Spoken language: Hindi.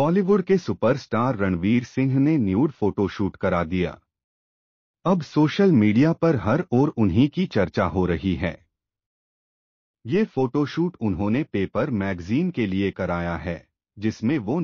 बॉलीवुड के सुपरस्टार रणवीर सिंह ने न्यूड फोटोशूट करा दिया अब सोशल मीडिया पर हर ओर उन्हीं की चर्चा हो रही है ये फोटोशूट उन्होंने पेपर मैगजीन के लिए कराया है जिसमें वो